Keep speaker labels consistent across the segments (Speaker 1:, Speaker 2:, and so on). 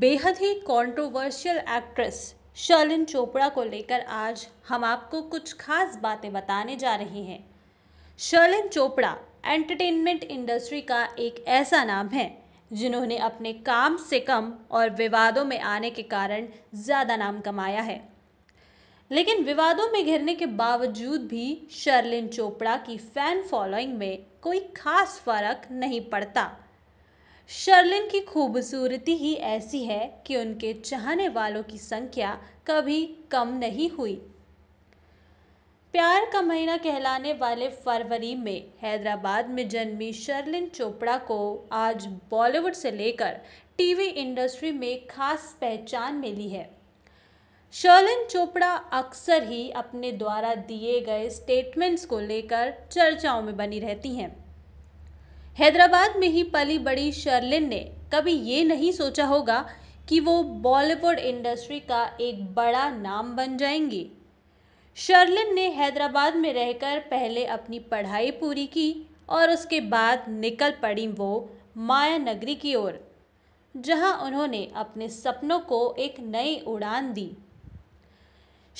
Speaker 1: बेहद ही controversial actress Sherlyn Chopra को लेकर आज हम आपको कुछ खास बातें बताने जा रहे हैं शर्लिन चोपड़ा एंटरटेनमेंट इंडस्ट्री का एक ऐसा नाम है जिन्होंने अपने काम से कम और विवादों में आने के कारण ज़्यादा नाम कमाया है लेकिन विवादों में घिरने के बावजूद भी शर्लिन चोपड़ा की फ़ैन फॉलोइंग में कोई खास फर्क नहीं पड़ता शर्लिन की खूबसूरती ही ऐसी है कि उनके चाहने वालों की संख्या कभी कम नहीं हुई प्यार का महीना कहलाने वाले फरवरी में हैदराबाद में जन्मी शर्लिन चोपड़ा को आज बॉलीवुड से लेकर टीवी इंडस्ट्री में खास पहचान मिली है शर्लिन चोपड़ा अक्सर ही अपने द्वारा दिए गए स्टेटमेंट्स को लेकर चर्चाओं में बनी रहती हैं हैदराबाद में ही पली बड़ी शर्लिन ने कभी ये नहीं सोचा होगा कि वो बॉलीवुड इंडस्ट्री का एक बड़ा नाम बन जाएंगी शर्लिन ने हैदराबाद में रहकर पहले अपनी पढ़ाई पूरी की और उसके बाद निकल पड़ी वो माया नगरी की ओर जहां उन्होंने अपने सपनों को एक नई उड़ान दी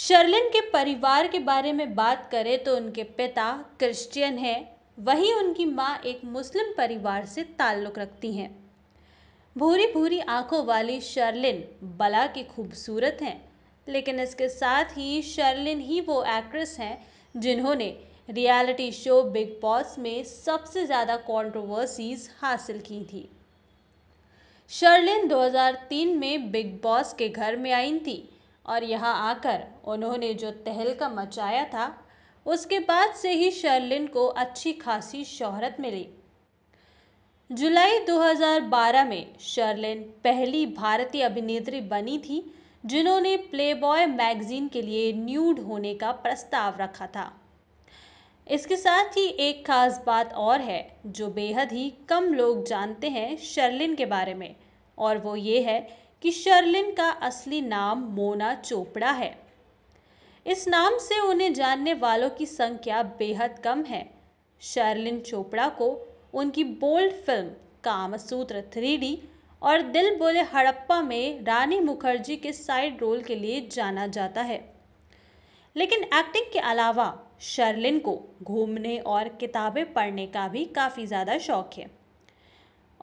Speaker 1: शर्लिन के परिवार के बारे में बात करें तो उनके पिता क्रिश्चियन हैं वहीं उनकी माँ एक मुस्लिम परिवार से ताल्लुक़ रखती हैं भूरी भूरी आंखों वाली शर्लिन बला की खूबसूरत हैं लेकिन इसके साथ ही शर्लिन ही वो एक्ट्रेस हैं जिन्होंने रियलिटी शो बिग बॉस में सबसे ज़्यादा कॉन्ट्रोवर्सीज हासिल की थी शर्लिन 2003 में बिग बॉस के घर में आई थी और यहाँ आकर उन्होंने जो तहलका मचाया था उसके बाद से ही शर्लिन को अच्छी खासी शोहरत मिली जुलाई 2012 में शर्लिन पहली भारतीय अभिनेत्री बनी थी जिन्होंने प्लेबॉय मैगजीन के लिए न्यूड होने का प्रस्ताव रखा था इसके साथ ही एक खास बात और है जो बेहद ही कम लोग जानते हैं शर्लिन के बारे में और वो ये है कि शर्लिन का असली नाम मोना चोपड़ा है इस नाम से उन्हें जानने वालों की संख्या बेहद कम है शर्लिन चोपड़ा को उनकी बोल्ड फिल्म कामसूत्र थ्री और दिल बोले हड़प्पा में रानी मुखर्जी के साइड रोल के लिए जाना जाता है लेकिन एक्टिंग के अलावा शर्लिन को घूमने और किताबें पढ़ने का भी काफ़ी ज़्यादा शौक है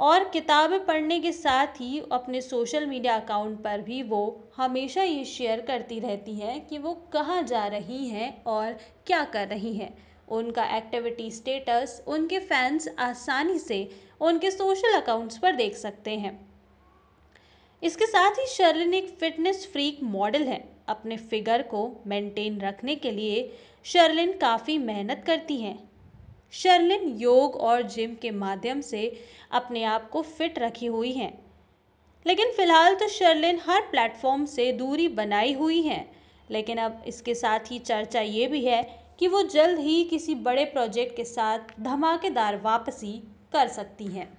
Speaker 1: और किताबें पढ़ने के साथ ही अपने सोशल मीडिया अकाउंट पर भी वो हमेशा ये शेयर करती रहती हैं कि वो कहाँ जा रही हैं और क्या कर रही हैं उनका एक्टिविटी स्टेटस उनके फैंस आसानी से उनके सोशल अकाउंट्स पर देख सकते हैं इसके साथ ही शर्लिन एक फिटनेस फ्रीक मॉडल है अपने फिगर को मेंटेन रखने के लिए शर्लिन काफ़ी मेहनत करती हैं शर्लिन योग और जिम के माध्यम से अपने आप को फिट रखी हुई हैं लेकिन फिलहाल तो शर्लिन हर प्लेटफॉर्म से दूरी बनाई हुई हैं लेकिन अब इसके साथ ही चर्चा ये भी है कि वो जल्द ही किसी बड़े प्रोजेक्ट के साथ धमाकेदार वापसी कर सकती हैं